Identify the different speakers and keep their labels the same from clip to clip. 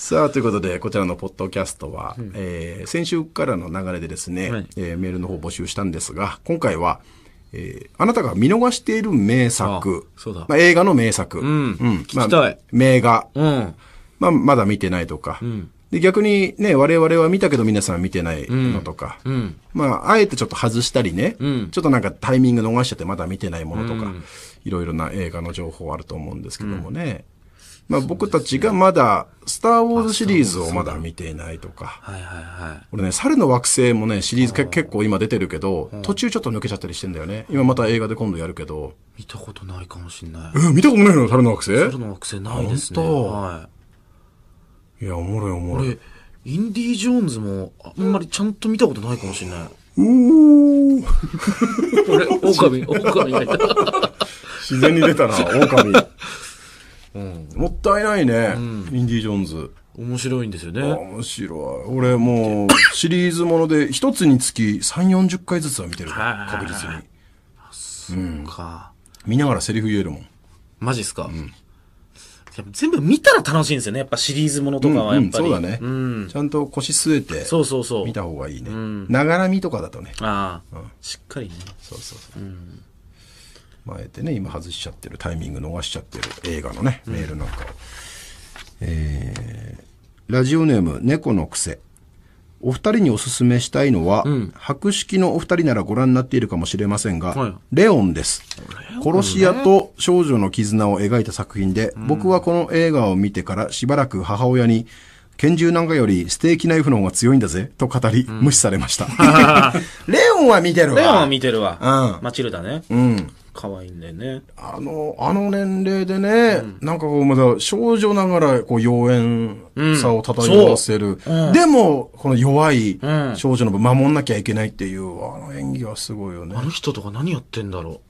Speaker 1: さあということでこちらのポッドキャストは、うん、えー、先週からの流れでですね、はい、えー、メールの方募集したんですが今回は、えー、あなたが見逃している名作まあ、映画の名作、うん、うん、まあ、名画、うん、まあ、まだ見てないとか、うんで逆にね、我々は見たけど皆さん見てないのとか、うん、まあ、あえてちょっと外したりね、うん、ちょっとなんかタイミング逃しちゃってまだ見てないものとか、うん、いろいろな映画の情報あると思うんですけどもね、まあ、僕たちがまだ、スター・ウォーズシリーズをまだ見ていないとか。はいはいはい。俺ね、猿の惑星もね、シリーズ結構今出てるけど、途中ちょっと抜けちゃったりしてんだよね。今また映画で今度やるけど。見たことないかもしんない。え見たことないの猿の惑星猿の惑星ないですね。はい。いや、おもろいおもろい。インディ・ージョーンズもあんまりちゃんと見たことないかもしれない。おー。俺、狼、狼がいた。自然に出たな、狼。うん、もったいないね、うん、インディ・ジョーンズ。面白いんですよね。面白い。俺もう、シリーズもので、一つにつき3、40回ずつは見てる確実に。そうか、うん、見ながらセリフ言えるもん。マジっすか、うん、全部見たら楽しいんですよね。やっぱシリーズものとかはやっぱり。うんうん、そうだね、うん、ちゃんと腰据えて。そうそうそう。見た方がいいね。ながら見とかだとね。ああ、しっかりね。そうそうそう。うんまあ、えてね、今外しちゃってる、タイミング逃しちゃってる映画のね、メールなんかを。えー、ラジオネーム、猫の癖。お二人におすすめしたいのは、うん、博識のお二人ならご覧になっているかもしれませんが、はい、レオンです。殺し屋と少女の絆を描いた作品で、うん、僕はこの映画を見てからしばらく母親に、拳銃なんかよりステーキナイフの方が強いんだぜ、と語り、うん、無視されました。レオンは見てるわ。レオンは見てるわ。うん。マチルダね。うん。可愛いんだよね。あの、あの年齢でね、うん、なんかこう、まだ少女ながら、こう、妖艶さを漂わせる。うん、でも、この弱い少女の分守んなきゃいけないっていう、あの演技はすごいよね。あの人とか何やってんだろう。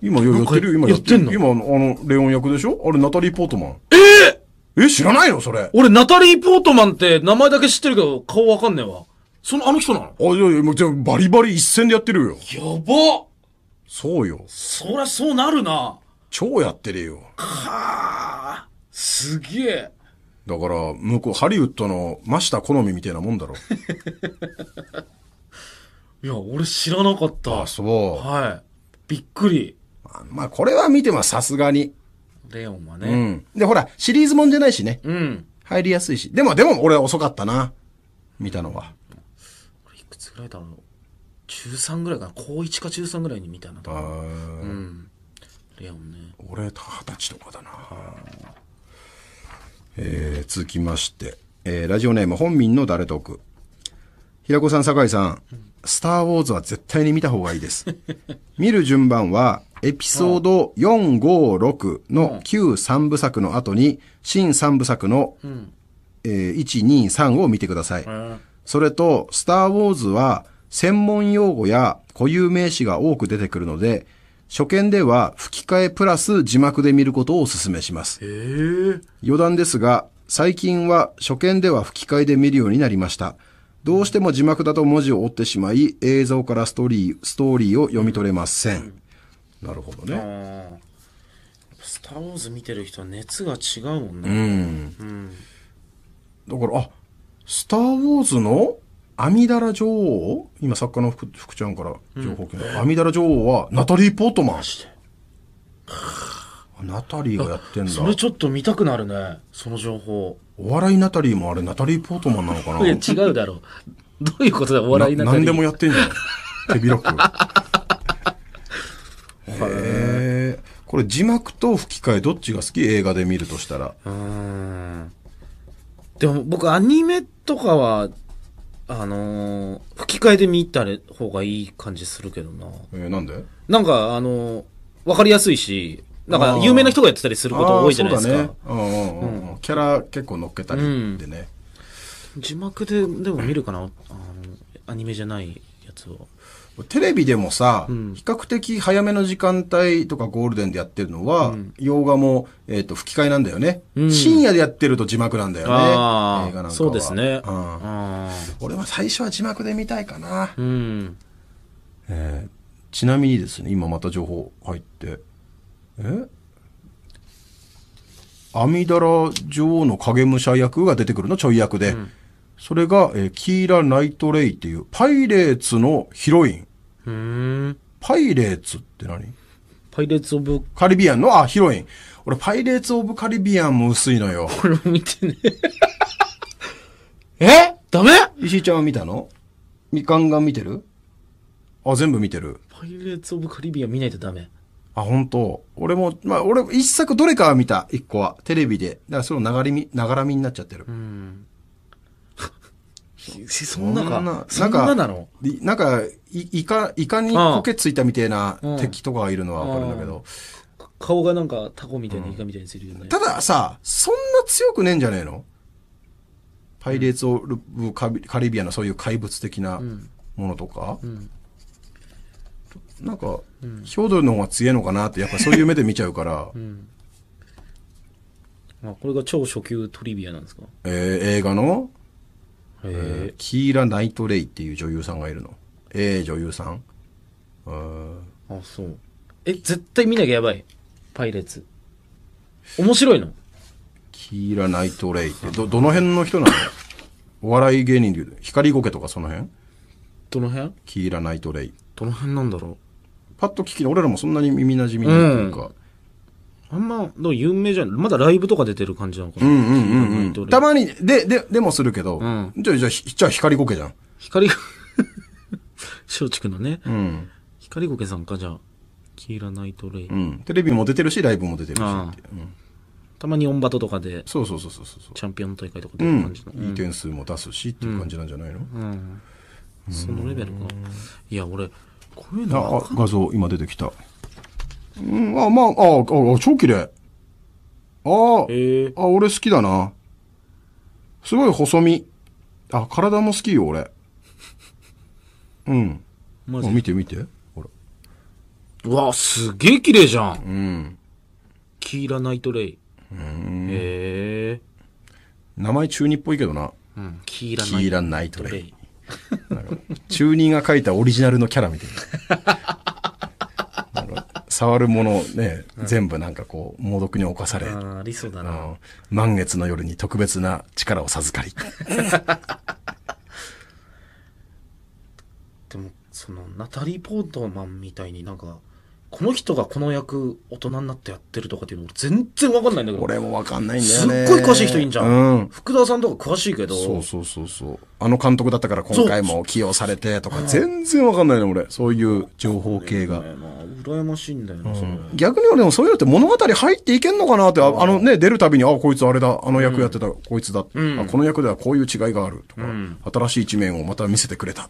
Speaker 1: 今、やってる今やってるの今、あの、レオン役でしょあれ、ナタリー・ポートマン。ええー、え、知らないのそれ。俺、ナタリー・ポートマンって名前だけ知ってるけど、顔わかんねえわ。その、あの人なのあ、いやいや、もう、バリバリ一戦でやってるよ。やばっそうよ。そりゃそうなるな。超やってるよ。かあ。すげえ。だから、向こう、ハリウッドのした好みみたいなもんだろ。いや、俺知らなかった。あ、そう。はい。びっくり。まあ、これは見てます、さすがに。レオンはね。うん。で、ほら、シリーズもんじゃないしね。うん。入りやすいし。でも、でも、俺遅かったな。見たのは。いくつぐらいだろう。中3ぐらいかな高1か中3ぐらいに見たなとあ、うんレオンね俺二十歳とかだなえー、続きまして、えー、ラジオネーム本民の誰とく平子さん酒井さん、うん「スター・ウォーズ」は絶対に見た方がいいです 見る順番はエピソード456の旧三部作の後に新三部作の、うん、えー、123を見てください、うん、それと「スター・ウォーズ」は「専門用語や固有名詞が多く出てくるので、初見では吹き替えプラス字幕で見ることをお勧めします。余談ですが、最近は初見では吹き替えで見るようになりました。どうしても字幕だと文字を折ってしまい、映像からストーリー、ストーリーを読み取れません。うん、なるほどね。スター・ウォーズ見てる人は熱が違うもんね。うん。うん、だから、あ、スター・ウォーズの阿弥陀ら女王今作家の福福ちゃんから情報を聞いた、阿弥陀羅女王はナタリー・ポートマン。ナタリーがやってんだ。それちょっと見たくなるね。その情報。お笑いナタリーもあれ、ナタリー・ポートマンなのかないや、違うだろう。どういうことだ、お笑いナタリー。何でもやってんじゃん。手広く。へえ。これ字幕と吹き替えどっちが好き映画で見るとしたら。うん。でも僕アニメとかはあのー、吹き替えで見た方がいい感じするけどな。えー、なんでなんか、あのー、わかりやすいし、なんか有名な人がやってたりすること多いじゃないですか。ねうんうんうん、キャラ結構乗っけたりでね。うん、字幕ででも見るかなあの、アニメじゃないやつを。テレビでもさ、比較的早めの時間帯とかゴールデンでやってるのは、洋画も、えっ、と、吹き替えなんだよね、深夜でやってると字幕なんだよね。映画なんかそうですね、俺は最初は字幕で見たいかな、ちなみにですね、今また情報入って、えアミダラ女王の影武者役が出てくるの、ちょい役で。それが、えー、キーラ・ナイトレイっていう、パイレーツのヒロイン。パイレーツって何パイレーツ・オブ・カリビアンの、あ、ヒロイン。俺、パイレーツ・オブ・カリビアンも薄いのよ。こ れも見てね。えダメ石井ちゃんは見たのみかんが見てるあ、全部見てる。パイレーツ・オブ・カリビアン見ないとダメ。あ、本当。俺も、まあ、俺、一作どれかは見た、一個は。テレビで。だから、その流れみ、ながらみになっちゃってる。うん。そんなか。んななんか、イカ、イカにコケついたみたいな敵とかがいるのはわかるんだけど。顔がなんかタコみたいなイカみたいにするよね。たださ、そんな強くねえんじゃねえのパイレーツ・オブ・カリビアのそういう怪物的なものとか、うんうん、なんか、ヒョードルの方が強いのかなって、やっぱそういう目で見ちゃうから。まあ、これが超初級トリビアなんですかえー、映画のえー、キーラ・ナイトレイっていう女優さんがいるの。ええー、女優さん。ああ、そう。え、絶対見なきゃやばい。パイレーツ。面白いのキーラ・ナイトレイって、ど、どの辺の人なのお笑い芸人で言う、光ゴケとかその辺どの辺キーラ・ナイトレイ。どの辺なんだろうパッと聞き、俺らもそんなに耳馴染みないというか、うん、あんま、でも有名じゃん。まだライブとか出てる感じなのかな。うんうんうん、うん。たまに、で、で、でもするけど、うん、じゃあ、じゃあ、じゃあ光ゴケじゃん。光、松竹のね。うん。光ゴケさんか、じゃあ。キーラナイトレイ。うん。テレビも出てるし、ライブも出てるし、うん、たまにオンバトとかで。そうそうそうそうそう。チャンピオン大会とか出る感じの、うん、いい点数も出すしっていう感じなんじゃないの、うん、うん。そのレベルか。いや、俺、こういうの。あ、画像、今出てきた。うん、あ、まあ、あ、あ、超綺麗。あ、えー、あ、俺好きだな。すごい細身。あ、体も好きよ、俺。うん。見て見て。ほら。うわ、すげえ綺麗じゃん。うん。キーラ・ナイトレイ。うん。へえー。名前中二っぽいけどな。うん。キーラ・ナイトレイ。中二が書いたオリジナルのキャラみたいな。触るものね、全部なんかこう、猛毒に侵され。ああ、理想だな。満月の夜に特別な力を授かり。でも、その、ナタリー・ポートマンみたいになんか、この人がこの役大人になってやってるとかっていうの全然わかんないんだけど。俺もわかんないんだよね。すっごい詳しい人いいんじゃん。うん、福田さんとか詳しいけど。そうそうそうそう。あの監督だったから今回も起用されてとか、全然わかんないの俺。そういう情報系が。ねまあ、羨ましいんだよね、うん、逆に俺もそういうのって物語入っていけんのかなって、あのね、出るたびに、あ、こいつあれだ、あの役やってた、うん、こいつだ、うんこの役ではこういう違いがあるとか、新しい一面をまた見せてくれた。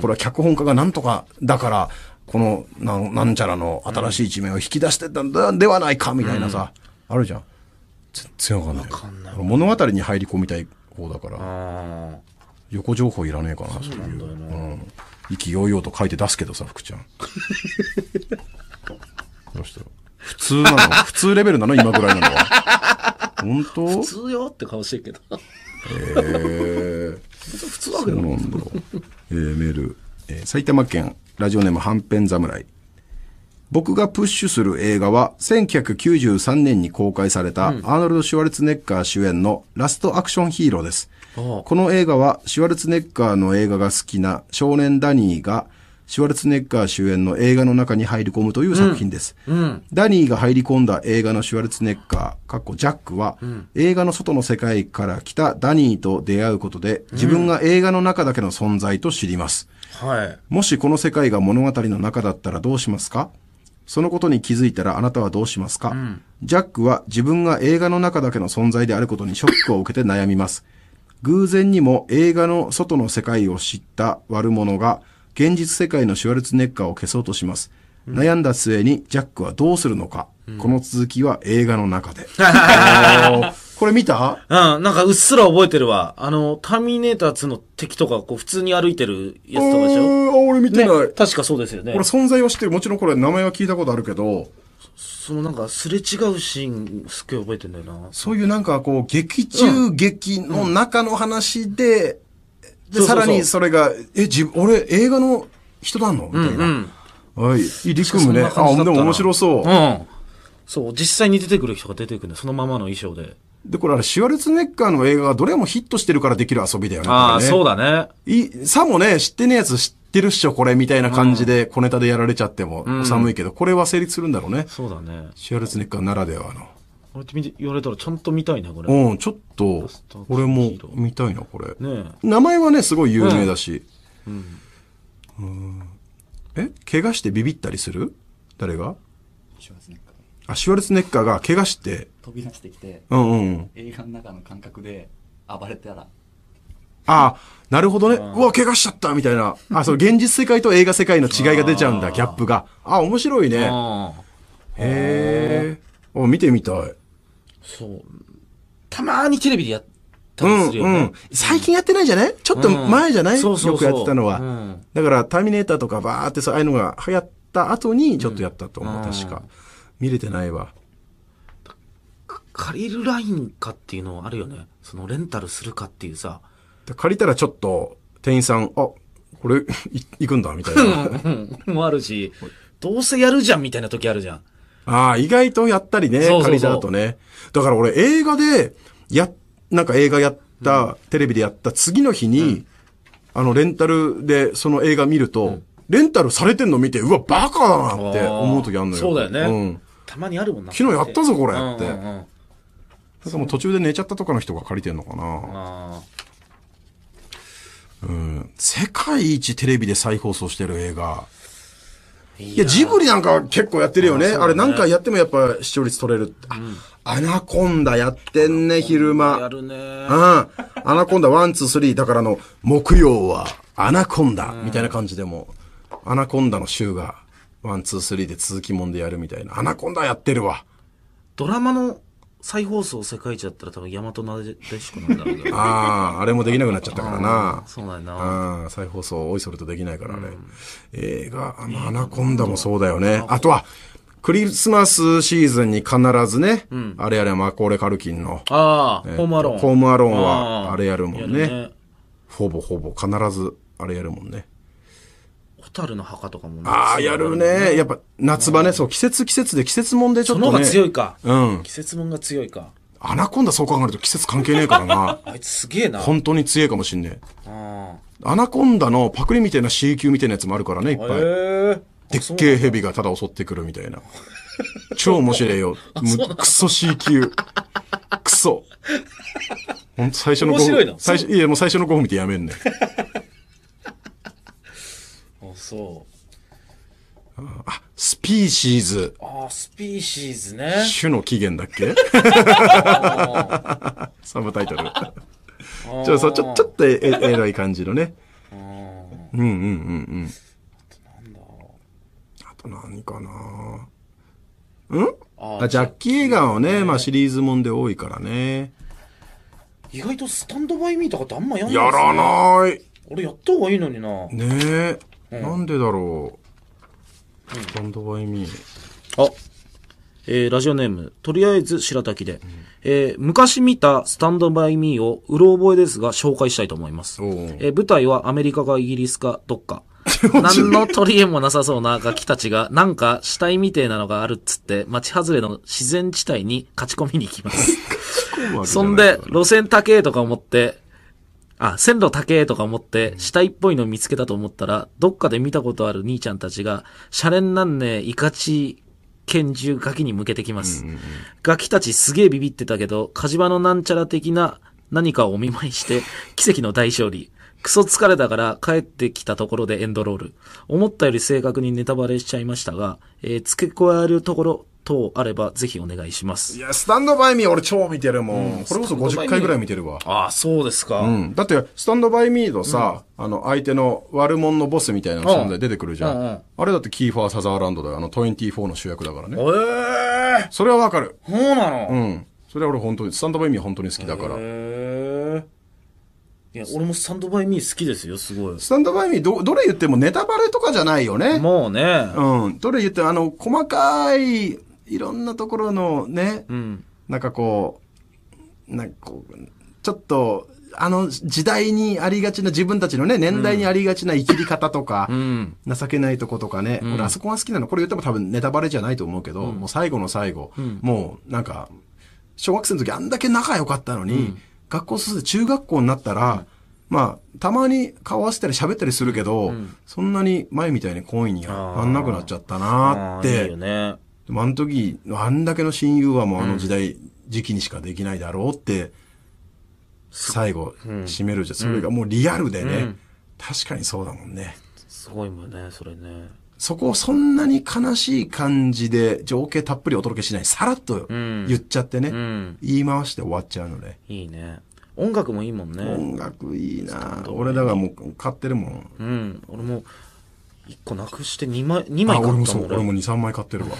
Speaker 1: これは脚本家がなんとか、だから、このななんちゃらの新しい一面を引き出してたんではないかみたいなさ、あるじゃん全然わかんない物語に入り込みたい方だから横情報いらねえかなそういう、うん意気揚々と書いて出すけどさ福ちゃん どうした普通なの普通レベルなの今ぐらいなのは本当普通よって顔してるけどええ 普通だけどなんだえー、メール、えー、埼玉県ラジオネームはんぺん侍。僕がプッシュする映画は、1993年に公開された、アーノルド・シュワルツネッカー主演のラストアクションヒーローです。この映画は、シュワルツネッカーの映画が好きな少年ダニーが、シュワルツネッカー主演の映画の中に入り込むという作品です。うんうん、ダニーが入り込んだ映画のシュワルツネッカー、かっこジャックは、うん、映画の外の世界から来たダニーと出会うことで、自分が映画の中だけの存在と知ります。はい。もしこの世界が物語の中だったらどうしますかそのことに気づいたらあなたはどうしますか、うん、ジャックは自分が映画の中だけの存在であることにショックを受けて悩みます。偶然にも映画の外の世界を知った悪者が現実世界のシュワルツネッガーを消そうとします。うん、悩んだ末にジャックはどうするのか、うん、この続きは映画の中で。これ見たうん、なんかうっすら覚えてるわ。あの、ターミネーター2の敵とか、こう、普通に歩いてるやつとかでしょあ、俺見てない。ね、確かそうですよね。俺存在は知ってる。もちろんこれ名前は聞いたことあるけど、そのなんかすれ違うシーン、すっげえ覚えてんだよな。そういうなんかこう、劇中劇の中の話で、で、さらにそれが、え、自分、俺映画の人なのみたいな。はい。リクムね。あ、でも面白そう。うん。そう、実際に出てくる人が出てくるんだそのままの衣装で。で、これあれ、シュワルツネッカーの映画はどれもヒットしてるからできる遊びだよね。ああ、ね、そうだね。い、さもね、知ってねえやつ知ってるっしょ、これ、みたいな感じで、小ネタでやられちゃっても、寒いけど、うん、これは成立するんだろうね。そうだね。シュワルツネッカーならではの。これって言われたらちゃんと見たいな、これ。うん、ちょっと、俺も見たいな、これ。ね名前はね、すごい有名だし。うん。うんえ怪我してビビったりする誰がシュワルツネッカー。あ、シュワルツネッカーが怪我して、飛び出してきて、うんうん、映画の中の感覚で暴れたらああ、なるほどね。うわ、怪我しちゃったみたいな。あ、そう、現実世界と映画世界の違いが出ちゃうんだ、ギャップが。あ、面白いね。へえ。お、見てみたい。そう。たまーにテレビでやったりするよね。うん、うん。最近やってないじゃないちょっと前じゃない、うん、よくやってたのは。そうそうそううん、だから、ターミネーターとかバーってそう、ああいうのが流行った後にちょっとやったと思う、確か。見れてないわ。借りるラインかっていうのはあるよね。そのレンタルするかっていうさ。借りたらちょっと店員さん、あ、これ、行くんだ、みたいな。もあるし、どうせやるじゃん、みたいな時あるじゃん。ああ、意外とやったりね、そうそうそう借りた後ね。だから俺映画で、や、なんか映画やった、うん、テレビでやった次の日に、うん、あの、レンタルでその映画見ると、うん、レンタルされてんの見て、うわ、バカだなって思う時あるのよ。そうだよね。うん、たまにあるもんな。昨日やったぞ、これって。うんうんうんだかも途中で寝ちゃったとかの人が借りてんのかな。うん、世界一テレビで再放送してる映画。いや、ジブリなんか結構やってるよね。あねあれ何回やってもやっぱ視聴率取れる。っうん、アナコンダやってんね、昼間。やるね。うん。アナコンダ1、2、3。だからの、木曜はアナコンダ、みたいな感じでも、アナコンダの週が、ワン、ツー、スリーで続きもんでやるみたいな。アナコンダやってるわ。ドラマの再放送世界一だったら多分大和なでしくなんだろうけど。ああ、あれもできなくなっちゃったからな。そうだよな。再放送、おいそれとできないからあれ。うん、映画、あの、アナコンダもそうだよね。あとは、クリスマスシーズンに必ずね、うん、あれやれマコーレ・カルキンの、ああ、えー、ホームアローン。ホームアローンは、あれやるもんね。ねほぼほぼ必ずあれやるもんね。タルの墓とかも、ね、ああ、やるね。やっぱ夏場ね、そう、季節季節で季節もんでちょっと、ね。その方が強いか。うん。季節もんが強いか。アナコンダそう考えると季節関係ねえからな。あいつすげえな。本当に強いかもしんねえ。アナコンダのパクリみたいな C 級みたいなやつもあるからね、いっぱい。でっけえ蛇がただ襲ってくるみたいな。超面白いよ。クソ C 級。クソ。最初の5分。面白いの最初、いやもう最初の5分見てやめんね。そう。あ、スピーシーズ。あ、スピーシーズね。種の起源だっけ サブタイトル。ちょ、そう、ちょ、ちょっとええらい感じのね。うんうんうんうん。あと何かなんあジャッキー映画をね、まあシリーズもんで多いからね。意外とスタンドバイミーとかってあんまやんない、ね、やらない。俺やった方がいいのにな。ねえ。うん、なんでだろう。スタンドバイミー。あ、えー、ラジオネーム、とりあえず白滝で、うん、えー、昔見たスタンドバイミーをうろ覚えですが紹介したいと思います。えー、舞台はアメリカかイギリスかどっか。何の取り柄もなさそうなガキたちが、なんか死体みてえなのがあるっつって、町外れの自然地帯に勝ち込みに行きます。そんで、路線高えとか思って、あ、線路高えとか思って、死体っぽいの見つけたと思ったら、どっかで見たことある兄ちゃんたちが、シャレンなんねえ、イカチ拳銃ガキに向けてきます。うんうんうん、ガキたちすげえビビってたけど、火事場のなんちゃら的な何かをお見舞いして、奇跡の大勝利。クソ疲れたから帰ってきたところでエンドロール。思ったより正確にネタバレしちゃいましたが、えー、付け加えるところ等あればぜひお願いします。いや、スタンドバイミー俺超見てるもん。うん、これこそ50回ぐらい見てるわ。ああ、そうですか。うん。だって、スタンドバイミーのさ、うん、あの、相手の悪者のボスみたいな存在出てくるじゃん。ああれだってキーファー・サザーランドだよ。あの、24の主役だからね。ええー、それはわかる。そうなのうん。それは俺本当に、スタンドバイミー本当に好きだから。へえー。いや、俺もスタンドバイミー好きですよ、すごい。スタンドバイミー、ど、どれ言ってもネタバレとかじゃないよね。もうね。うん。どれ言っても、あの、細かいいろんなところのね、うん、なんかこう、なんかこう、ちょっと、あの時代にありがちな自分たちのね、年代にありがちな生きり方とか、うん、情けないとことかね、うん、俺あそこが好きなの、これ言っても多分ネタバレじゃないと思うけど、うん、もう最後の最後、もうなんか、小学生の時あんだけ仲良かったのに、学校進んで中学校になったら、まあ、たまに顔合わせたり喋ったりするけど、そんなに前みたいに懇意にはあんなくなっちゃったなーって。いいよね。でもあの時、あんだけの親友はもうあの時代、うん、時期にしかできないだろうって、最後、締めるじゃ、うん、それがもうリアルでね、うん、確かにそうだもんね。すごいもんね、それね。そこをそんなに悲しい感じで、情景たっぷりお届けしない。さらっと言っちゃってね、うん、言い回して終わっちゃうので。いいね。音楽もいいもんね。音楽いいな俺だからもう買ってるもん。うん。俺も1個なくして2枚、2枚買ったもん俺もそう、俺も2、3枚買ってるわ。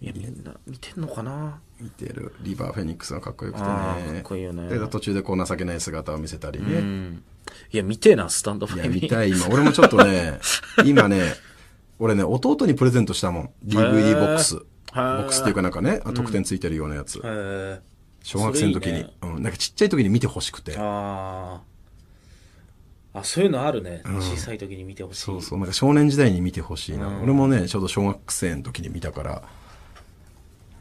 Speaker 1: いや、みんな見てんのかな見てる。リバー・フェニックスがかっこよくてね。かっこいいよね。で、途中でこう情けない姿を見せたりね。いや、見てえな、スタンドバイいや、見たい、今。俺もちょっとね、今ね、俺ね、弟にプレゼントしたもん。DVD ボックス。ボックスっていうかなんかね、特典ついてるようなやつ。小学生の時に、うん。なんかちっちゃい時に見てほしくて。ああ。あそういうのあるね、うん、小さい時に見てほしいそうそうなんか少年時代に見てほしいな、うん、俺もねちょうど小学生の時に見たから、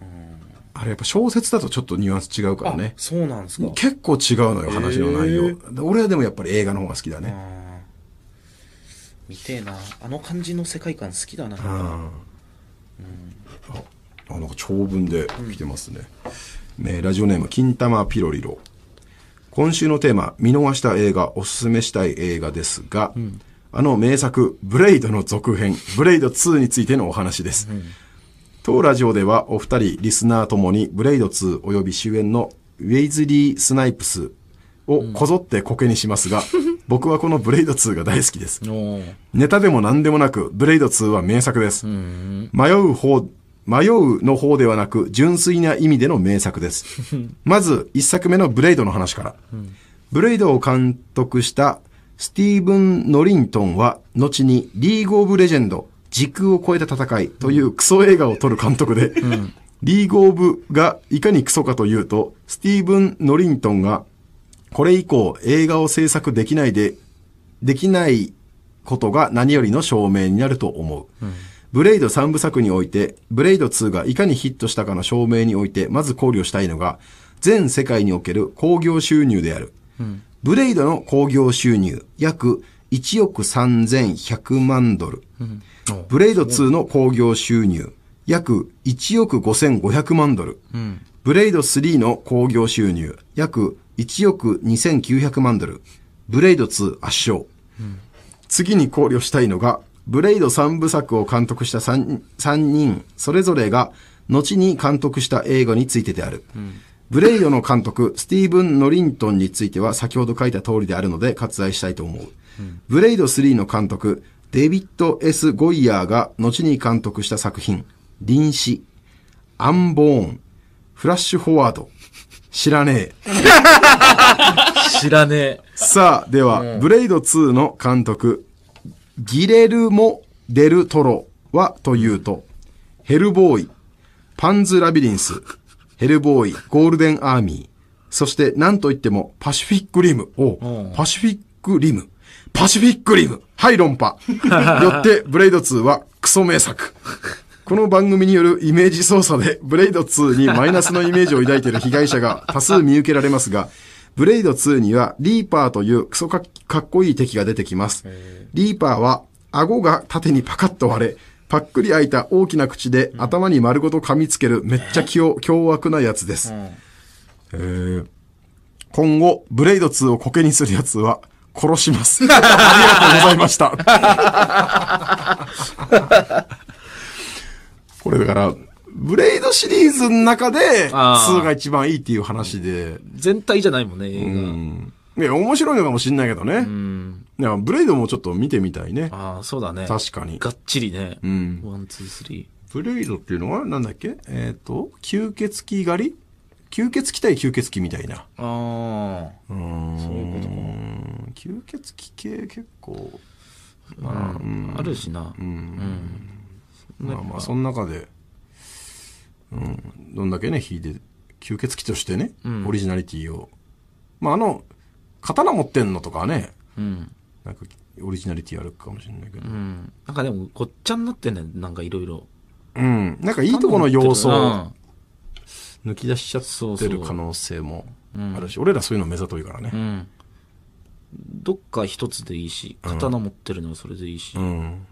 Speaker 1: うん、あれやっぱ小説だとちょっとニュアンス違うからねそうなんですか結構違うのよ話の内容、えー、俺はでもやっぱり映画の方が好きだね見てえなあの感じの世界観好きだなうんあなんか長文で来てますね、ね、ラジオネーム金玉ピロリロ今週のテーマ、見逃した映画、おすすめしたい映画ですが、うん、あの名作、ブレイドの続編、ブレイド2についてのお話です。うん、当ラジオではお二人、リスナーともに、ブレイド2及び主演のウェイズリー・スナイプスをこぞってコケにしますが、うん、僕はこのブレイド2が大好きです。ネタでも何でもなく、ブレイド2は名作です。迷う方迷うの方ではなく、純粋な意味での名作です。まず、一作目のブレイドの話から。ブレイドを監督したスティーブン・ノリントンは、後にリーグ・オブ・レジェンド、時空を超えた戦いというクソ映画を撮る監督で、リーグ・オブがいかにクソかというと、スティーブン・ノリントンが、これ以降映画を制作できないで、できないことが何よりの証明になると思う。うんブレイド3部作において、ブレイド2がいかにヒットしたかの証明において、まず考慮したいのが、全世界における興行収入である。うん、ブレイドの興行収入、約1億3100万ドル。うん、ブレイド2の興行収入、約1億5500万ドル。うん、ブレイド3の興行収入、約1億2900万ドル。ブレイド2圧勝。次に考慮したいのが、ブレイド3部作を監督した 3, 3人、それぞれが、後に監督した映画についてである。うん、ブレイドの監督、スティーブン・ノリントンについては先ほど書いた通りであるので割愛したいと思う。うん、ブレイド3の監督、デビッド・ S・ ゴイヤーが後に監督した作品、臨死、アンボーン、フラッシュフォワード、知らねえ。知らねえ。さあ、では、うん、ブレイド2の監督、ギレルモ・デル・トロはというと、ヘルボーイ、パンズ・ラビリンス、ヘルボーイ、ゴールデン・アーミー、そして何と言ってもパシフィック・リム。おパシフィック・リム。パシフィック・リム。はい、論破。よって、ブレイド2はクソ名作。この番組によるイメージ操作で、ブレイド2にマイナスのイメージを抱いている被害者が多数見受けられますが、ブレイド2にはリーパーというクソかっこいい敵が出てきます。リーパーは顎が縦にパカッと割れ、パックリ開いた大きな口で頭に丸ごと噛みつけるめっちゃ凶悪なやつです。え今後、ブレイド2をコケにするやつは殺します。ありがとうございました。これだから、ブレイドシリーズの中で、2が一番いいっていう話で。全体じゃないもんね、映画。うん。いや、面白いのかもしんないけどね。うん。いや、ブレイドもちょっと見てみたいね。ああ、そうだね。確かに。がっちりね。うん。ワン、ツー、スリブレイドっていうのは、なんだっけえっ、と、吸血鬼狩り吸血鬼対吸血鬼みたいな。ああ。うーん。そういうこと吸血鬼系結構、あるしな。うん。まあまあ、その中で、うん、どんだけね、火で、吸血鬼としてね、オリジナリティを。まあ、あの、刀持ってんのとかね、うん、なんか、オリジナリティあるかもしれないけど。うん、なんかでも、ごっちゃになってんねなんかいろいろ。うん。なんかいいとこの要素を抜き出しちゃってる可能性もあるし、俺らそういうの目ざといからね。うん。どっか一つでいいし、刀持ってるのはそれでいいし。うん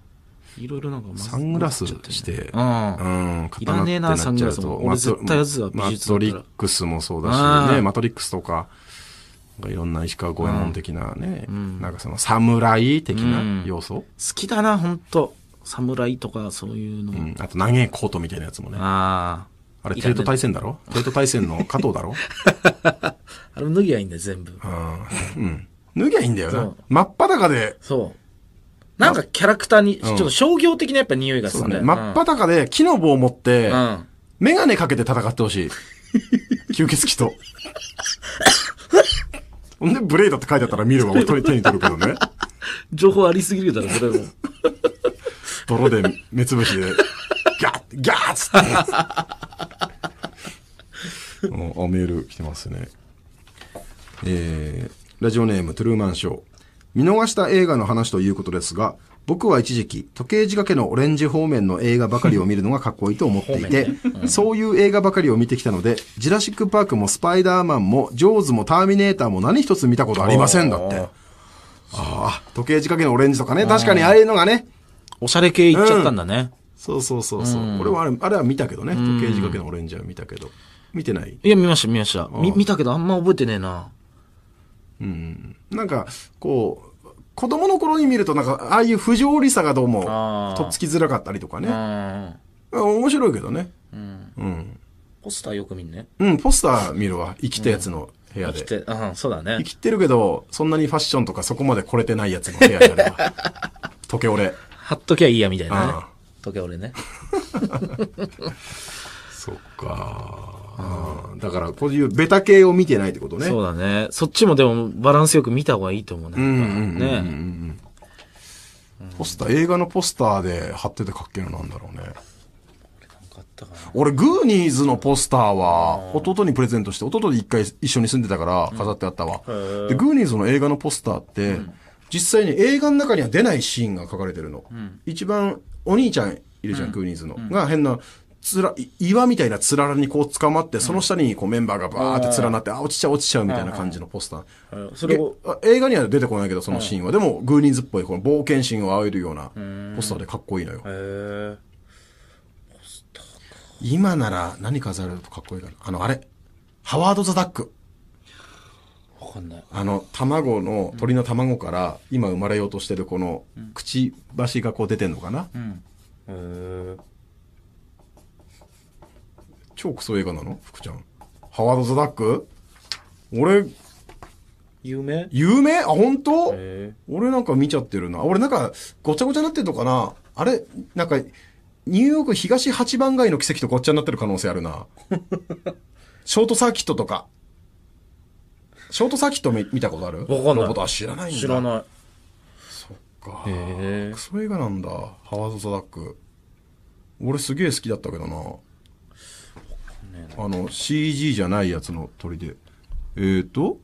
Speaker 1: いろいろなんか、サングラスして、うん、いらねえな、サングラスも。俺絶対やつは美術マトリックスもそうだし、ね、マトリックスとか、いろんな石川五右衛門的なね、うん、なんかその侍的な要素、好きだな、本当侍とかそういうの。うん、あと長いコートみたいなやつもね。ああ。
Speaker 2: あれ、テレト大戦だろ
Speaker 1: テレト大戦の加藤だろ あれ脱ぎゃいいんだよ、全部。うん。脱ぎゃいいんだよな。真っ裸で。そう。なんかキャラクターに、ちょっと商業的なやっぱ匂いがするね。真っ裸で木の棒を持って、メガネかけて戦ってほしい。吸血鬼と。ほんで、ブレイドって書いてあったら見れば俺手に取るけどね。情報ありすぎるだろ、それも。泥で目つぶしで、ガッ、ガッつって。あ、メール来てますね。えー、ラジオネーム、トゥルーマンショー。見逃した映画の話ということですが、僕は一時期、時計仕掛けのオレンジ方面の映画ばかりを見るのがかっこいいと思っていて、そういう映画ばかりを見てきたので、ジュラシック・パークもスパイダーマンも、ジョーズもターミネーターも何一つ見たことありませんだって。ああ、時計仕掛けのオレンジとかね、確かにああいうのがね。おしゃれ系いっちゃったんだね。そうそうそうそう。うん、はあれあれは見たけどね、時計仕掛けのオレンジは見たけど。見てないいや、見ました、見ました。見たけどあんま覚えてねえな。うん、なんかこう子供の頃に見るとなんかああいう不条理さがどうもとっつきづらかったりとかね面白いけどね、うん、うん、ポスターよく見んねうんポスター見るわ生きたやつの部屋で、うん、生きて、うん、そうだね生きてるけどそんなにファッションとかそこまで来れてないやつの部屋であれば。時折。貼っときゃいいやみたいな、ね、時折ね そっかだから、こういうベタ系を見てないってことね。そうだね。そっちもでもバランスよく見た方がいいと思うね。うんうんうんうん、ね。ポスター、映画のポスターで貼っててかっけえのなんだろうね。俺、グーニーズのポスターは、弟にプレゼントして、弟で一回一緒に住んでたから飾ってあったわ。で、グーニーズの映画のポスターって、実際に映画の中には出ないシーンが書かれてるの。一番、お兄ちゃんいるじゃん、グーニーズの。が変な、つら、岩みたいなつららにこう捕まって、その下にこうメンバーがバーって連なって、あ、落ちちゃう落ちちゃうみたいな感じのポスター。それ映画には出てこないけど、そのシーンは。でも、グーニーズっぽい、この冒険心をあえるようなポスターでかっこいいのよ。へポスター今なら何飾るとかっこいいかな。あの、あれ。ハワード・ザ・ダック。わかんない。あの、卵の、鳥の卵から、今生まれようとしてるこの、くちばしがこう出てんのかな。うん。へえ。超クソ映画なの福ちゃん。ハワード・ザ・ダック俺、有名有名あ、本当俺なんか見ちゃってるな。俺なんか、ごちゃごちゃになってんのかなあれ、なんか、ニューヨーク東八番街の奇跡とごっちゃになってる可能性あるな。ショートサーキットとか。ショートサーキット見たことあるわかんない。は知らないんだ。知らない。そっか。へえ。クソ映画なんだ。ハワード・ザ・ダック。俺すげえ好きだったけどな。あの CG じゃないやつの鳥でえっ、ー、と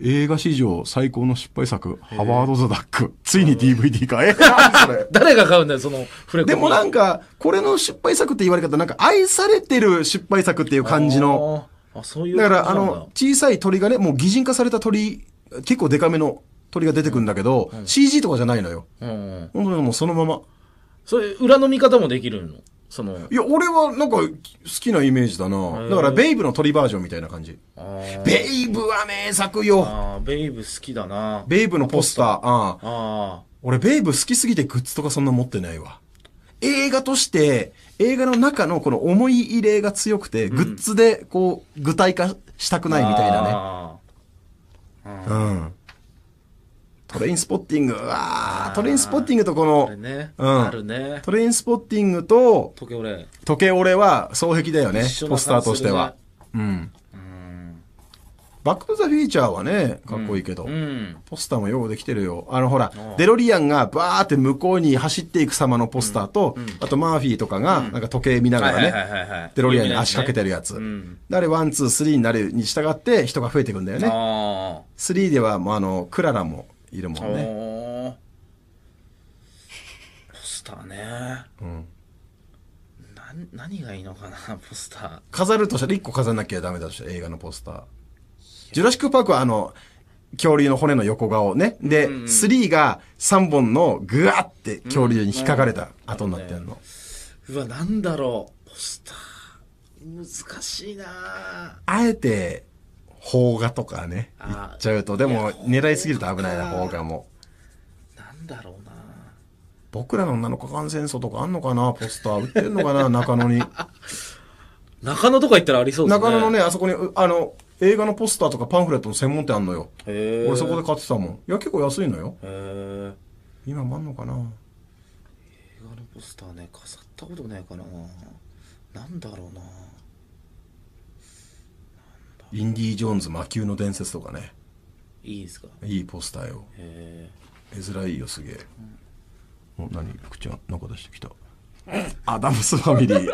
Speaker 1: 映画史上最高の失敗作、ハワード・ザ・ダック。ついに DVD か。え 誰が買うんだよ、そのフレコでもなんか、これの失敗作って言われ方、なんか愛されてる失敗作っていう感じの。あ、そういうだ。だから、あの、小さい鳥がね、もう擬人化された鳥、結構デカめの鳥が出てくるんだけど、うん、CG とかじゃないのよ。うん、うん、本当にもうそのまま。それ、裏の見方もできるのその。いや、俺はなんか好きなイメージだな。だから、ベイブの鳥バージョンみたいな感じ。ベイブは名作よ。ベイブ好きだな。ベイブのポスター。あああ俺、ベイブ好きすぎてグッズとかそんな持ってないわ。映画として、映画の中のこの思い入れが強くて、うん、グッズでこう、具体化したくないみたいなね。うん。トレインスポッティング、あトレインスポッティングとこの、ね、うん、あるね。トレインスポッティングと、時計俺時計オは双璧だよね、ポスターとしては。うん。バックトゥザフィーチャーはね、かっこいいけど、うんうん、ポスターもようできてるよ。あのほら、デロリアンがバーって向こうに走っていく様のポスターと、うん、あとマーフィーとかが、なんか時計見ながらね、デロリアンに足かけてるやつ。で、あれワン、ツー、スリーになるに従って人が増えていくんだよね。スリーでは、もうあの、クララもいるもんねポスターねうんな何がいいのかなポスター飾るとしたら1個飾らなきゃダメだとした映画のポスタージュラシック・パークはあの恐竜の骨の横顔ねで、うんうん、3が3本のグワって恐竜に引っかかれた後になってんの、うんうわなんだろうポスター難しいなあえて邦画とかねあっちゃうとでも狙いすぎると危ないな邦画もなんだろうな僕らの7日間戦争とかあんのかなポスター売ってんのかな 中野に中野とか行ったらありそうですね中野のねあそこにあの映画のポスターとかパンフレットの専門店あんのよ俺そこで買ってたもんいや結構安いのよ今もあんのかな映画のポスターね飾ったことないかななんだろうなインディ・ージョーンズ魔球の伝説とかねいいですかいいポスターよへえ絵面いいよすげえ、うん、何口がなんか出してきたアダムスファミリー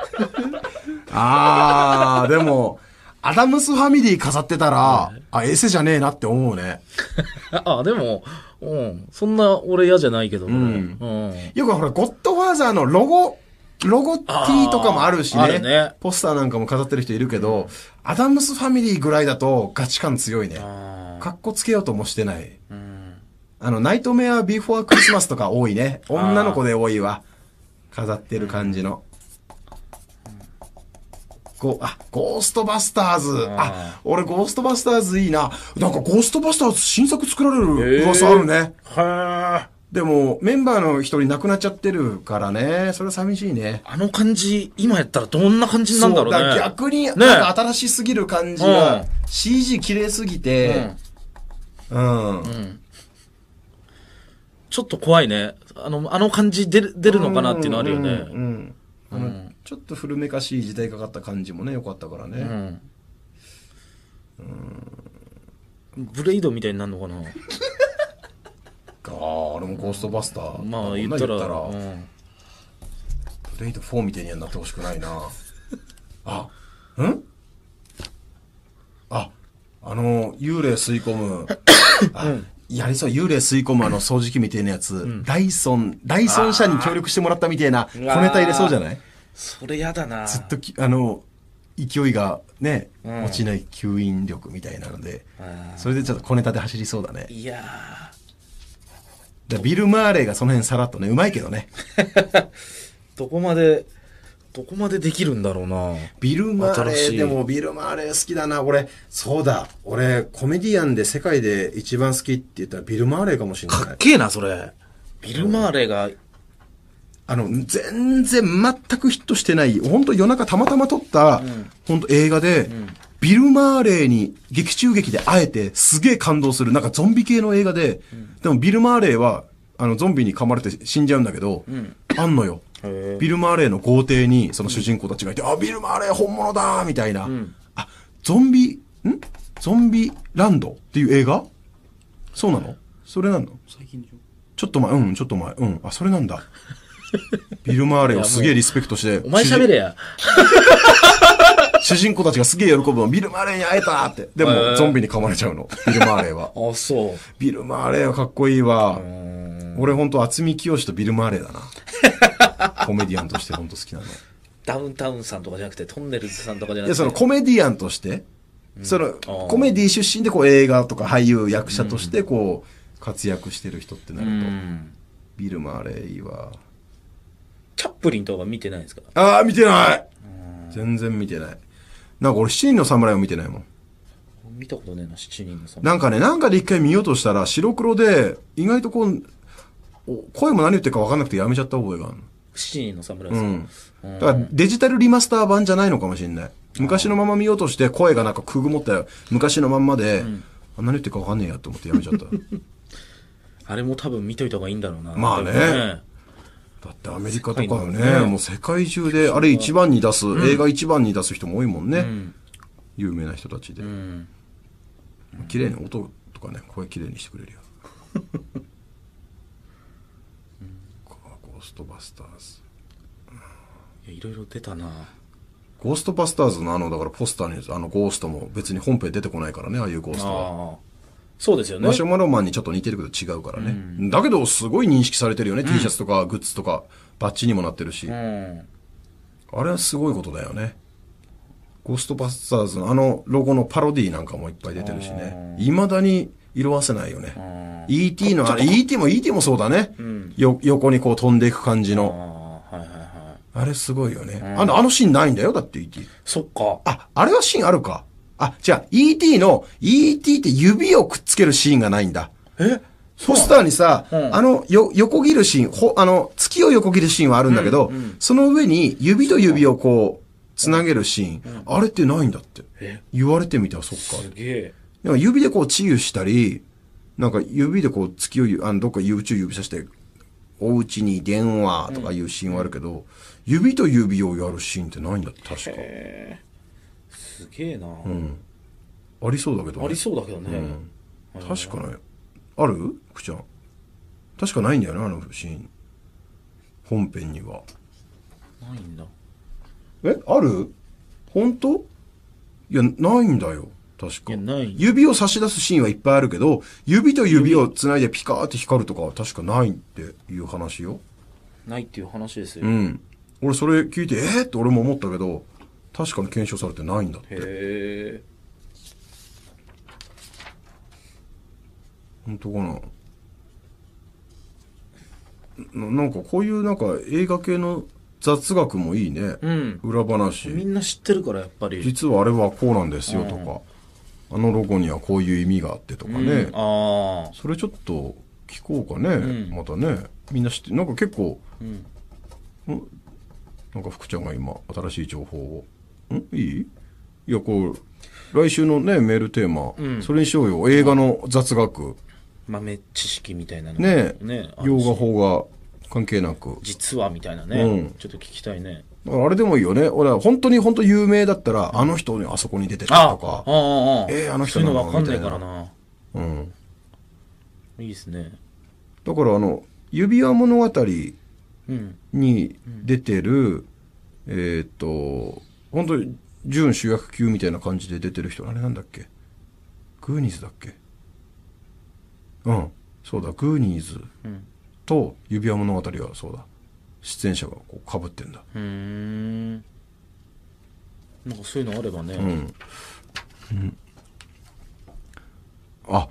Speaker 1: あーでもアダムスファミリー飾ってたら、あ、エセじゃねえなって思うね。あ、でも、うん。そんな俺嫌じゃないけど、ねうんうんよくほら、ゴッドファーザーのロゴロゴ T とかもあるしね、ね、ポスターなんかも飾ってる人いるけど、アダムスファミリーぐらいだとガチ感強いね。かっこつけようともしてない。あの、ナイトメアビフォークリスマスとか多いね。女の子で多いわ。飾ってる感じの。こあ、ゴーストバスターズ。あ、俺ゴーストバスターズいいな。なんかゴーストバスターズ新作作られる噂あるね。へー。でも、メンバーの一人亡くなっちゃってるからね、それは寂しいね。あの感じ、今やったらどんな感じなんだろうね。う逆に、なんか新しすぎる感じが、う CG 綺麗すぎて、うん。うん、うんちょっと怖いね。あの、あの感じ出る、出るのかなっていうのあるよね。うん、うんうん、ちょっと古めかしい時代かかった感じもね、良かったからね。うん。うん、ブレイドみたいになるのかな ああ俺もゴーストバスターまあ言ったらったら、うん、レイド4みたいになってほしくないなあうんああの幽霊吸い込むうんやりそう、幽霊吸い込むあの掃除機みたいなやつ、うん、ダイソン、ダイソン社に協力してもらったみたいな小ネタ入れそうじゃないそれやだなずっとき、あの、勢いがね、うん、落ちない吸引力みたいなので、それでちょっと小ネタで走りそうだね。いやじゃビル・マーレーがその辺さらっとね、うまいけどね。どこまで、どこまでできるんだろうな。ビル・マーレー、でもビル・マーレー好きだな。俺、そうだ。俺、コメディアンで世界で一番好きって言ったらビル・マーレーかもしれない。かっけえな、それ。ビル・マーレーが、あの、全然全くヒットしてない、本当夜中たまたま撮った、うん、本当映画で、うんビル・マーレーに劇中劇で会えてすげえ感動する。なんかゾンビ系の映画で、でもビル・マーレーは、あの、ゾンビに噛まれて死んじゃうんだけど、あんのよ。ビル・マーレーの豪邸にその主人公たちがいて、あ、ビル・マーレー本物だみたいな。あ、ゾンビ、んゾンビランドっていう映画そうなのそれなの最近でしょちょっと前、うん、ちょっと前、うん。あ、それなんだ。ビル・マーレーをすげえリスペクトして。お前喋れや。主人公たちがすげえ喜ぶの。ビル・マーレーに会えたって。でも、ゾンビに噛まれちゃうの。ビル・マーレーは。あ、そう。ビル・マーレーはかっこいいわ。俺ほんと、厚み清とビル・マーレーだな。コメディアンとしてほんと好きなの。ダウンタウンさんとかじゃなくて、トンネルズさんとかじゃなくて。いや、そのコメディアンとして、その、コメディ出身でこう映画とか俳優、役者としてこう、活躍してる人ってなると。うん、ビル・マーレーは。チャップリンとか見てないですかああ、見てない全然見てない。なんか俺七人の侍を見てないもん。見たことねえな、七人の侍。なんかね、なんかで一回見ようとしたら、白黒で、意外とこう、声も何言ってるか分かんなくてやめちゃった覚えがある七人の侍さん。うん。だからデジタルリマスター版じゃないのかもしれない。昔のまま見ようとして、声がなんかくぐもったよ。昔のまんまで、うん、何言ってるか分かんねえやと思ってやめちゃった。あれも多分見といた方がいいんだろうな。まあね。だってアメリカとかはね、ねもう世界中で、あれ一番に出す、うん、映画一番に出す人も多いもんね。うん、有名な人たちで。うん、綺麗に音とかね、声綺麗にしてくれるよ。ゴーストバスターズ。いろいろ出たなゴーストバスターズのあの、だからポスターに、あの、ゴーストも別に本編出てこないからね、ああいうゴーストは。そうですよね。マシュマロマンにちょっと似てるけど違うからね。うん、だけど、すごい認識されてるよね。うん、T シャツとかグッズとか、バッチにもなってるし。うん、あれはすごいことだよね。ゴーストバスターズのあのロゴのパロディなんかもいっぱい出てるしね。未だに色褪せないよね。ET のあれ、ET も ET もそうだね。よ、横にこう飛んでいく感じの。あれすごいよね。あの、あのシーンないんだよ、だって ET。そっか。あ、あれはシーンあるか。あ、じゃあ ET の、ET って指をくっつけるシーンがないんだ。えポスターにさ、うん、あの、よ、横切るシーン、ほ、あの、月を横切るシーンはあるんだけど、うんうん、その上に指と指をこう、つなげるシーン、うん、あれってないんだって。言われてみたらそっか。すげえ。なんか指でこう治癒したり、なんか指でこう月を、あの、どっか YouTube 指さして、おうちに電話とかいうシーンはあるけど、うん、指と指をやるシーンってないんだって、確か。すげえな、うん、ありそうだけどねありそうだけどね、うん確かねあるくちゃん確かないんだよなあのシーン本編にはないんだえある本当いやないんだよ確いかやない指を差し出すシーンはいっぱいあるけど指と指をつないでピカーって光るとかは確かないっていう話よないっていう話ですよ、うん俺それ聞いてえー、って俺も思ったけど確かに検証されてないんだってへえ本当かななんかこういうなんか映画系の雑学もいいね、うん、裏話みんな知ってるからやっぱり実はあれはこうなんですよとか、うん、あのロゴにはこういう意味があってとかね、うん、あそれちょっと聞こうかね、またねみんな知ってなんか結構、うん、なんか福ちゃんが今新しい情報をんいいいや、こう、来週のね、メールテーマ、うんそれにしようよ。映画の雑学。豆知識みたいなのねね洋画、法が関係なく。実はみたいなね、うんちょっと聞きたいねだからあれでもいいよね。俺は本当に本当有名だったら、あの人にあそこに出てたあかああああえーあの人そういうのわかんないからなうん。いいですねだからあの、指輪物語うんに出てる、えーっと、本当に準主役級みたいな感じで出てる人あれなんだっけグーニーズだっけうんそうだグーニーズと指輪物語はそうだ出演者がこう被ってんだうんなんかそういうのあればね、うんうん、あ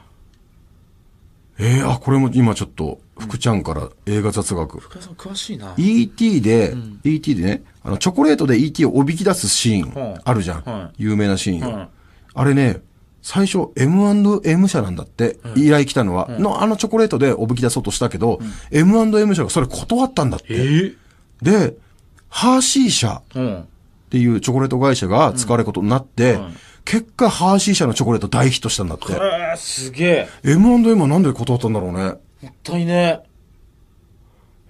Speaker 1: えー、あこれも今ちょっとちゃんから映画雑学。福田さん詳しいな。E.T. で、うん E.T. でね、あの、チョコレートで E.T. をおびき出すシーン、あるじゃん。はい有名なシーンが。あれね、最初 M&M 社なんだって、依頼来たのは、の、あのチョコレートでおびき出そうとしたけど、M&M 社がそれ断ったんだっえて。ーで、ハーシー社っていうチョコレート会社が使われることになって、結果ハーシー社のチョコレート大ヒットしたんだって。えー、すげえ。M&M はなんで断ったんだろうね。もったいね。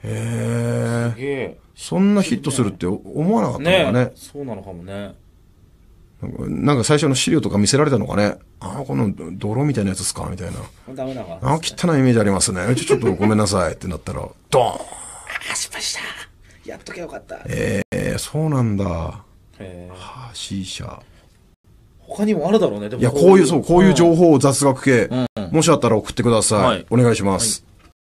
Speaker 1: へすげえ。そんなヒットするって思わなかったのかね。ねそうなのかもね。なんか最初の資料とか見せられたのかね。ああ、この泥みたいなやつですかみたいな。ダメだわ。ああ、汚いイメージありますね。ちょっとごめんなさいってなったら、ドーンああ、失敗したやっとけよかった。ええー、そうなんだ。え。はあ、C 社。他にもあるだろうね、でも。いや、こういう、そう、こういう情報、を雑学系、うん、もしあったら送ってください。はい、お願いします。はい